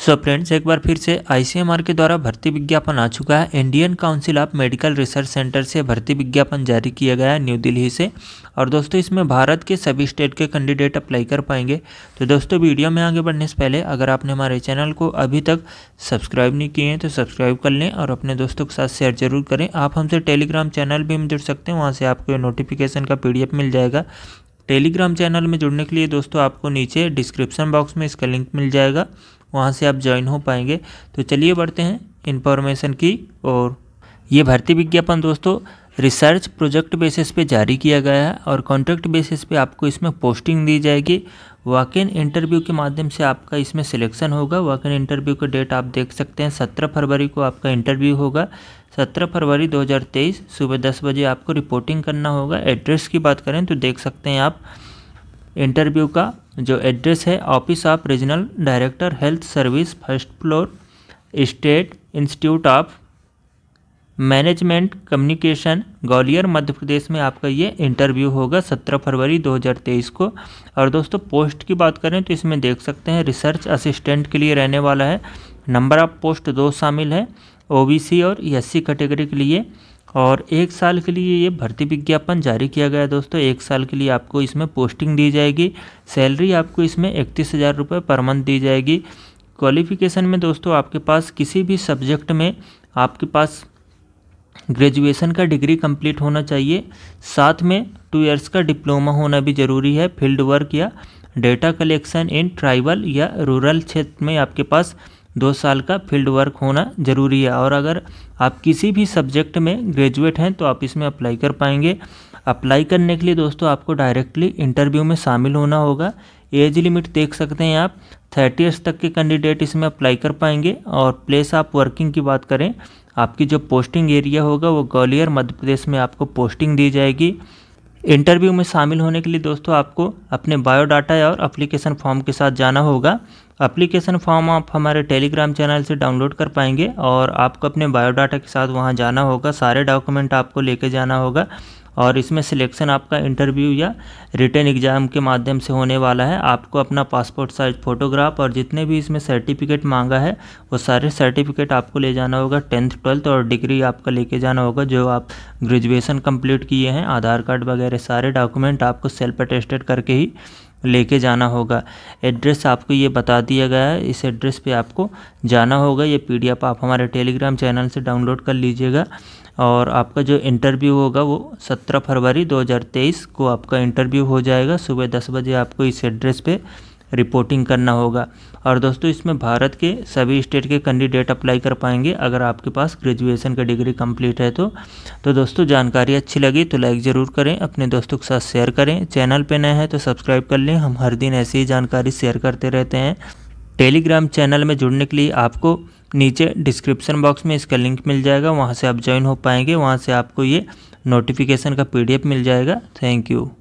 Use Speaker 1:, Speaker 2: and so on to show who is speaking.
Speaker 1: सो so friends एक बार फिर से आईसीएमआर के द्वारा भर्ती विज्ञापन आ चुका है Indian council of medical research centre से भर्ती विज्ञापन जारी किया गया है न्यू दिल्ली से और दोस्तों इसमें भारत के सभी स्टेट के कैंडिडेट अप्लाई कर पाएंगे तो दोस्तों वीडियो में आगे बढ़ने से पहले अगर आपने हमारे चैनल को अभी तक सब्सक्राइब नहीं किए हैं तो सब्सक्राइब कर लें और अपने दोस्तों के साथ शेयर जरूर करें आप हमसे टेलीग्राम चैनल भी जुड़ सकते हैं वहाँ से आपको नोटिफिकेशन का पी मिल जाएगा टेलीग्राम चैनल में जुड़ने के लिए दोस्तों आपको नीचे डिस्क्रिप्शन बॉक्स में इसका लिंक मिल जाएगा वहाँ से आप ज्वाइन हो पाएंगे तो चलिए बढ़ते हैं इन्फॉर्मेशन की और ये भर्ती विज्ञापन दोस्तों रिसर्च प्रोजेक्ट बेसिस पे जारी किया गया है और कॉन्ट्रैक्ट बेसिस पे आपको इसमें पोस्टिंग दी जाएगी वॉक इन इंटरव्यू के माध्यम से आपका इसमें सिलेक्शन होगा वॉक इन इंटरव्यू का डेट आप देख सकते हैं सत्रह फरवरी को आपका इंटरव्यू होगा सत्रह फरवरी 2023 सुबह दस बजे आपको रिपोर्टिंग करना होगा एड्रेस की बात करें तो देख सकते हैं आप इंटरव्यू का जो एड्रेस है office of regional director health service first floor state institute of management communication Gwalior Madhya Pradesh में आपका ये इंटरव्यू होगा 17 फरवरी 2023 को और दोस्तों पोस्ट की बात करें तो इसमें देख सकते हैं रिसर्च असिस्टेंट के लिए रहने वाला है नंबर ऑफ पोस्ट दो शामिल है ओबीसी और एससी कैटेगरी के लिए और एक साल के लिए ये भर्ती विज्ञापन जारी किया गया है दोस्तों एक साल के लिए आपको इसमें पोस्टिंग दी जाएगी सैलरी आपको इसमें इकतीस हज़ार रुपये पर मंथ दी जाएगी क्वालिफिकेशन में दोस्तों आपके पास किसी भी सब्जेक्ट में आपके पास ग्रेजुएशन का डिग्री कंप्लीट होना चाहिए साथ में टू ईयर्स का डिप्लोमा होना भी ज़रूरी है फील्ड वर्क या डेटा कलेक्शन इन ट्राइबल या रूरल क्षेत्र में आपके पास दो साल का फील्ड वर्क होना ज़रूरी है और अगर आप किसी भी सब्जेक्ट में ग्रेजुएट हैं तो आप इसमें अप्लाई कर पाएंगे अप्लाई करने के लिए दोस्तों आपको डायरेक्टली इंटरव्यू में शामिल होना होगा एज लिमिट देख सकते हैं आप थर्टी ईयर्स तक के कैंडिडेट इसमें अप्लाई कर पाएंगे और प्लेस आप वर्किंग की बात करें आपकी जो पोस्टिंग एरिया होगा वो ग्वालियर मध्य प्रदेश में आपको पोस्टिंग दी जाएगी इंटरव्यू में शामिल होने के लिए दोस्तों आपको अपने बायोडाटा और अप्लीकेशन फॉर्म के साथ जाना होगा अप्लीकेशन फॉर्म आप हमारे टेलीग्राम चैनल से डाउनलोड कर पाएंगे और आपको अपने बायोडाटा के साथ वहाँ जाना होगा सारे डॉक्यूमेंट आपको लेके जाना होगा और इसमें सिलेक्शन आपका इंटरव्यू या रिटर्न एग्ज़ाम के माध्यम से होने वाला है आपको अपना पासपोर्ट साइज फ़ोटोग्राफ और जितने भी इसमें सर्टिफिकेट मांगा है वो सारे सर्टिफिकेट आपको ले जाना होगा टेंथ ट्वेल्थ और डिग्री आपका लेके जाना होगा जो आप ग्रेजुएसन कंप्लीट किए हैं आधार कार्ड वगैरह सारे डॉक्यूमेंट आपको सेल्फ अटेस्टेड करके ही लेके जाना होगा एड्रेस आपको ये बता दिया गया है इस एड्रेस पे आपको जाना होगा ये पीडीएफ आप हमारे टेलीग्राम चैनल से डाउनलोड कर लीजिएगा और आपका जो इंटरव्यू होगा वो 17 फरवरी 2023 को आपका इंटरव्यू हो जाएगा सुबह 10 बजे आपको इस एड्रेस पे रिपोर्टिंग करना होगा और दोस्तों इसमें भारत के सभी स्टेट के कैंडिडेट अप्लाई कर पाएंगे अगर आपके पास ग्रेजुएशन का डिग्री कंप्लीट है तो तो दोस्तों जानकारी अच्छी लगी तो लाइक ज़रूर करें अपने दोस्तों के साथ शेयर करें चैनल पर नए हैं तो सब्सक्राइब कर लें हम हर दिन ऐसी ही जानकारी शेयर करते रहते हैं टेलीग्राम चैनल में जुड़ने के लिए आपको नीचे डिस्क्रिप्शन बॉक्स में इसका लिंक मिल जाएगा वहाँ से आप ज्वाइन हो पाएंगे वहाँ से आपको ये नोटिफिकेशन का पीडीएफ मिल जाएगा थैंक यू